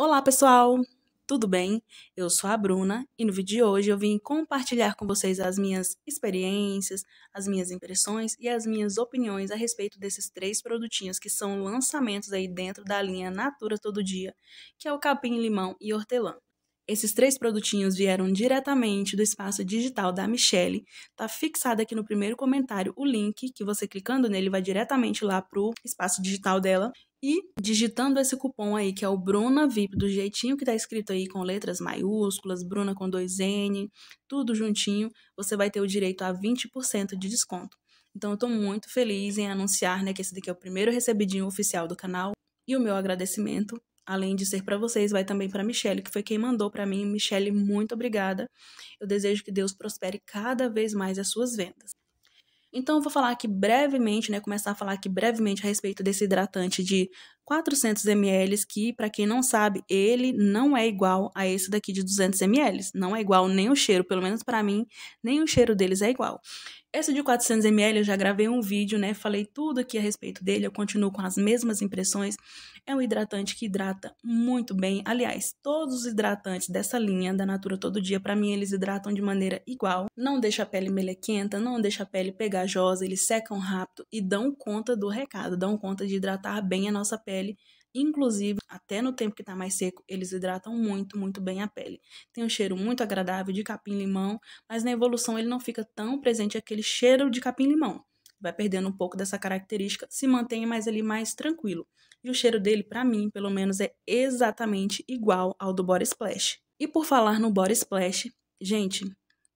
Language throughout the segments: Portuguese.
Olá, pessoal! Tudo bem? Eu sou a Bruna e no vídeo de hoje eu vim compartilhar com vocês as minhas experiências, as minhas impressões e as minhas opiniões a respeito desses três produtinhos que são lançamentos aí dentro da linha Natura Todo Dia, que é o capim, limão e hortelã. Esses três produtinhos vieram diretamente do espaço digital da Michelle. Tá fixado aqui no primeiro comentário o link que você clicando nele vai diretamente lá pro espaço digital dela e digitando esse cupom aí, que é o Bruna VIP, do jeitinho que tá escrito aí com letras maiúsculas, Bruna com dois N, tudo juntinho, você vai ter o direito a 20% de desconto. Então eu tô muito feliz em anunciar, né, que esse daqui é o primeiro recebidinho oficial do canal e o meu agradecimento, além de ser para vocês, vai também para Michelle, que foi quem mandou para mim. Michelle, muito obrigada. Eu desejo que Deus prospere cada vez mais as suas vendas. Então, eu vou falar aqui brevemente, né? Começar a falar aqui brevemente a respeito desse hidratante de 400 ml, que, para quem não sabe, ele não é igual a esse daqui de 200 ml. Não é igual nem o cheiro, pelo menos para mim, nem o cheiro deles é igual. Esse de 400ml eu já gravei um vídeo, né? Falei tudo aqui a respeito dele, eu continuo com as mesmas impressões. É um hidratante que hidrata muito bem. Aliás, todos os hidratantes dessa linha da Natura Todo Dia, para mim, eles hidratam de maneira igual. Não deixa a pele melequenta, não deixa a pele pegajosa, eles secam rápido e dão conta do recado, dão conta de hidratar bem a nossa pele Inclusive, até no tempo que está mais seco, eles hidratam muito, muito bem a pele. Tem um cheiro muito agradável de capim-limão, mas na evolução ele não fica tão presente aquele cheiro de capim-limão. Vai perdendo um pouco dessa característica, se mantém mais ali mais tranquilo. E o cheiro dele, para mim, pelo menos, é exatamente igual ao do Body Splash. E por falar no Body Splash, gente,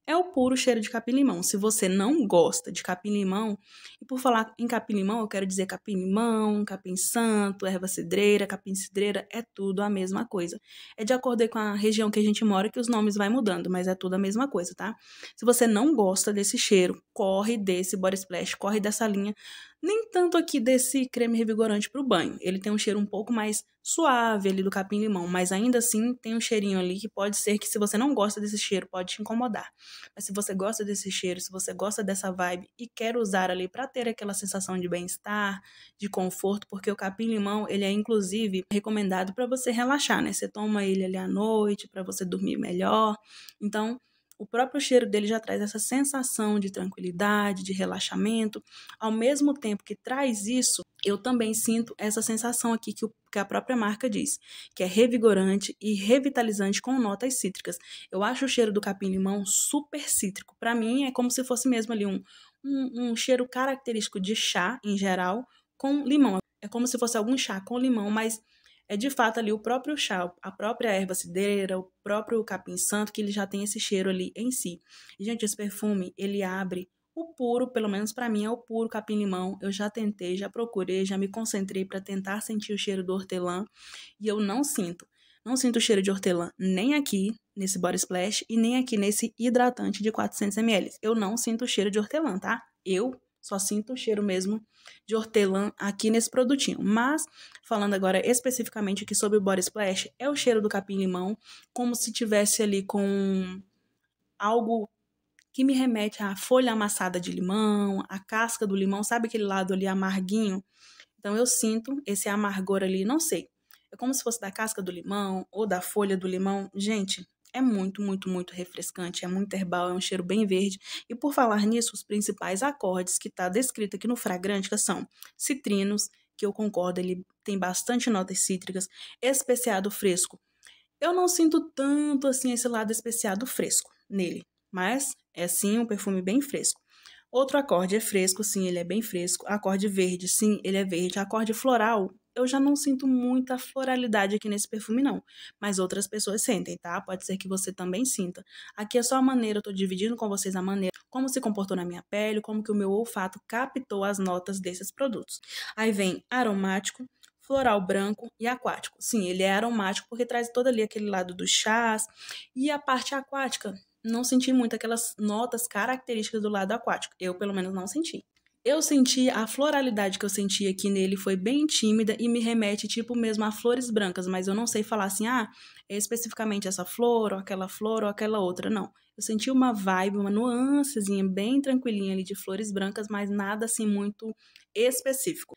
é o puro cheiro de capim-limão. Se você não gosta de capim-limão, e por falar em capim-limão, eu quero dizer capim-limão, capim-santo, erva cidreira, capim-cidreira, é tudo a mesma coisa. É de acordo com a região que a gente mora que os nomes vai mudando, mas é tudo a mesma coisa, tá? Se você não gosta desse cheiro, corre desse body splash, corre dessa linha nem tanto aqui desse creme revigorante para o banho. Ele tem um cheiro um pouco mais suave ali do capim-limão, mas ainda assim tem um cheirinho ali que pode ser que se você não gosta desse cheiro pode te incomodar. Mas se você gosta desse cheiro, se você gosta dessa vibe e quer usar ali para ter aquela sensação de bem-estar, de conforto, porque o capim-limão, ele é inclusive recomendado para você relaxar, né? Você toma ele ali à noite para você dormir melhor. Então, o próprio cheiro dele já traz essa sensação de tranquilidade, de relaxamento. Ao mesmo tempo que traz isso, eu também sinto essa sensação aqui que, o, que, a própria marca diz, que é revigorante e revitalizante com notas cítricas. Eu acho o cheiro do capim-limão super cítrico. Para mim, é como se fosse mesmo ali um, um, um cheiro característico de chá em geral com limão. É como se fosse algum chá com limão, mas é de fato ali o próprio chá, a própria erva cidreira, o próprio capim santo, que ele já tem esse cheiro ali em si. E, gente, esse perfume, ele abre o puro, pelo menos para mim é o puro capim-limão. Eu já tentei, já procurei, já me concentrei para tentar sentir o cheiro do hortelã e eu não sinto. Não sinto o cheiro de hortelã nem aqui nesse body splash e nem aqui nesse hidratante de 400ml. Eu não sinto o cheiro de hortelã, tá? Eu só sinto o cheiro mesmo de hortelã aqui nesse produtinho. Mas, falando agora especificamente aqui sobre o Body Splash, é o cheiro do capim-limão, como se tivesse ali com algo que me remete à folha amassada de limão, à casca do limão, sabe aquele lado ali amarguinho? Então eu sinto esse amargor ali, não sei. É como se fosse da casca do limão ou da folha do limão. Gente, é muito, muito, muito refrescante, é muito herbal, é um cheiro bem verde. E por falar nisso, os principais acordes que está descrito aqui no Fragrântica são citrinos, que eu concordo, ele tem bastante notas cítricas, especiado fresco. Eu não sinto tanto assim esse lado especiado fresco nele, mas é sim um perfume bem fresco. Outro acorde é fresco, sim, ele é bem fresco. Acorde verde, sim, ele é verde. Acorde floral, eu já não sinto muita floralidade aqui nesse perfume, não. Mas outras pessoas sentem, tá? Pode ser que você também sinta. Aqui é só a maneira, eu tô dividindo com vocês a maneira como se comportou na minha pele, como que o meu olfato captou as notas desses produtos. Aí vem aromático, floral branco e aquático. Sim, ele é aromático porque traz todo ali aquele lado dos chás e a parte aquática. Não senti muito aquelas notas características do lado aquático. Eu, pelo menos, não senti. Eu senti a floralidade que eu senti aqui nele foi bem tímida e me remete tipo mesmo a flores brancas, mas eu não sei falar assim, ah, é especificamente essa flor, ou aquela flor, ou aquela outra, não. Eu senti uma vibe, uma nuancezinha bem tranquilinha ali de flores brancas, mas nada assim muito específico.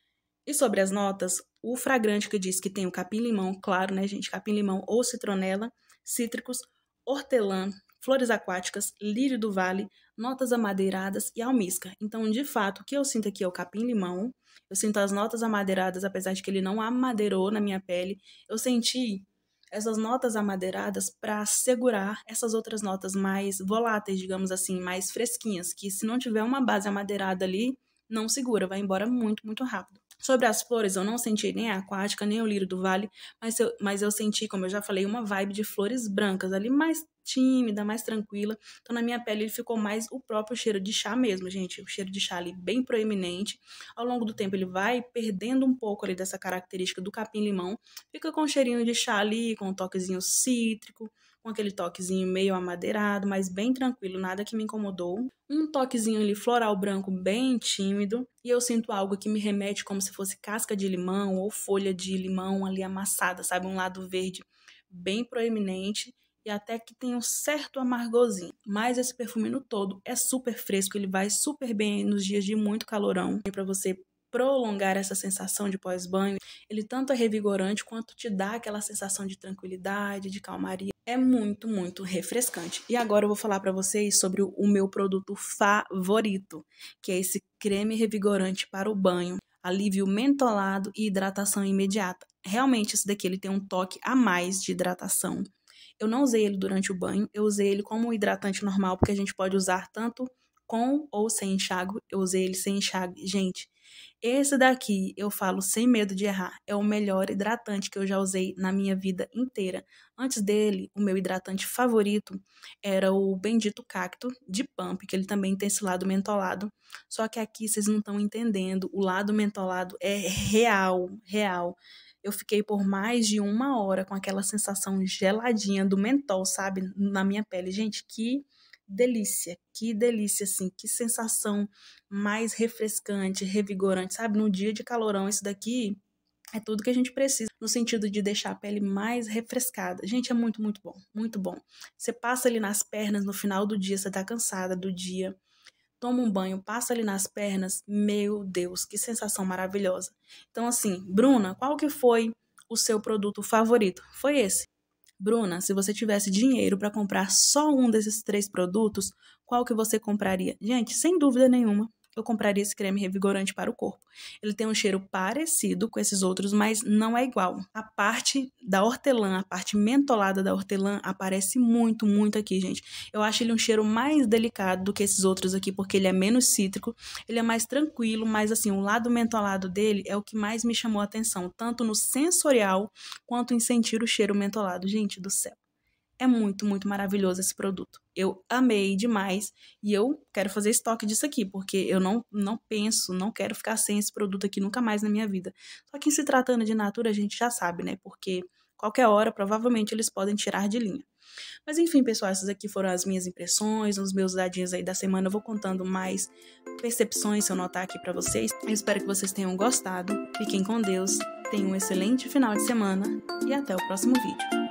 E sobre as notas, o fragrante que diz que tem o capim-limão, claro, né, gente, capim-limão ou citronela, cítricos, hortelã, flores aquáticas, lírio do vale, notas amadeiradas e almíscar. Então, de fato, o que eu sinto aqui é o capim-limão. Eu sinto as notas amadeiradas, apesar de que ele não amadeirou na minha pele. Eu senti essas notas amadeiradas para segurar essas outras notas mais voláteis, digamos assim, mais fresquinhas, que se não tiver uma base amadeirada ali, não segura, vai embora muito, muito rápido. Sobre as flores, eu não senti nem a aquática, nem o lírio do vale, mas eu, mas eu senti, como eu já falei, uma vibe de flores brancas ali, mais tímida, mais tranquila. Então, na minha pele, ele ficou mais o próprio cheiro de chá mesmo, gente. O cheiro de chá ali bem proeminente. Ao longo do tempo, ele vai perdendo um pouco ali dessa característica do capim-limão. Fica com um cheirinho de chá ali, com um toquezinho cítrico, com aquele toquezinho meio amadeirado, mas bem tranquilo, nada que me incomodou. Um toquezinho ali floral branco bem tímido, e eu sinto algo que me remete como se fosse casca de limão ou folha de limão ali amassada, sabe? Um lado verde bem proeminente e até que tem um certo amargozinho. Mas esse perfume no todo é super fresco, ele vai super bem nos dias de muito calorão. E para você prolongar essa sensação de pós-banho, ele tanto é revigorante quanto te dá aquela sensação de tranquilidade, de calmaria. É muito, muito refrescante. E agora eu vou falar para vocês sobre o meu produto favorito, que é esse creme revigorante para o banho, alívio mentolado e hidratação imediata. Realmente esse daqui ele tem um toque a mais de hidratação. Eu não usei ele durante o banho, eu usei ele como hidratante normal, porque a gente pode usar tanto com ou sem enxágue. Eu usei ele sem enxágue. Gente, esse daqui, eu falo sem medo de errar, é o melhor hidratante que eu já usei na minha vida inteira. Antes dele, o meu hidratante favorito era o Bendito Cacto de Pump, que ele também tem esse lado mentolado. Só que aqui vocês não estão entendendo, o lado mentolado é real, real. Eu fiquei por mais de uma hora com aquela sensação geladinha do mentol, sabe? Na minha pele. Gente, que delícia, que delícia, assim, que sensação mais refrescante, revigorante, sabe? Num dia de calorão, isso daqui é tudo que a gente precisa, no sentido de deixar a pele mais refrescada. Gente, é muito, muito bom, muito bom. Você passa ali nas pernas no final do dia, você tá cansada do dia, toma um banho, passa ali nas pernas, meu Deus, que sensação maravilhosa. Então, assim, Bruna, qual que foi o seu produto favorito? Foi esse. Bruna, se você tivesse dinheiro para comprar só um desses três produtos, qual que você compraria? Gente, sem dúvida nenhuma, eu compraria esse creme revigorante para o corpo. Ele tem um cheiro parecido com esses outros, mas não é igual. A parte da hortelã, a parte mentolada da hortelã aparece muito, muito aqui, gente. Eu acho ele um cheiro mais delicado do que esses outros aqui, porque ele é menos cítrico, ele é mais tranquilo, mas assim, o lado mentolado dele é o que mais me chamou a atenção, tanto no sensorial quanto em sentir o cheiro mentolado. Gente do céu. É muito, muito maravilhoso esse produto. Eu amei demais e eu quero fazer estoque disso aqui, porque eu não, não penso, não quero ficar sem esse produto aqui nunca mais na minha vida. Só que em se tratando de Natura, a gente já sabe, né? Porque qualquer hora, provavelmente, eles podem tirar de linha. Mas enfim, pessoal, essas aqui foram as minhas impressões, os meus dadinhos aí da semana. Eu vou contando mais percepções se eu notar aqui para vocês. Eu espero que vocês tenham gostado. Fiquem com Deus, tenham um excelente final de semana e até o próximo vídeo.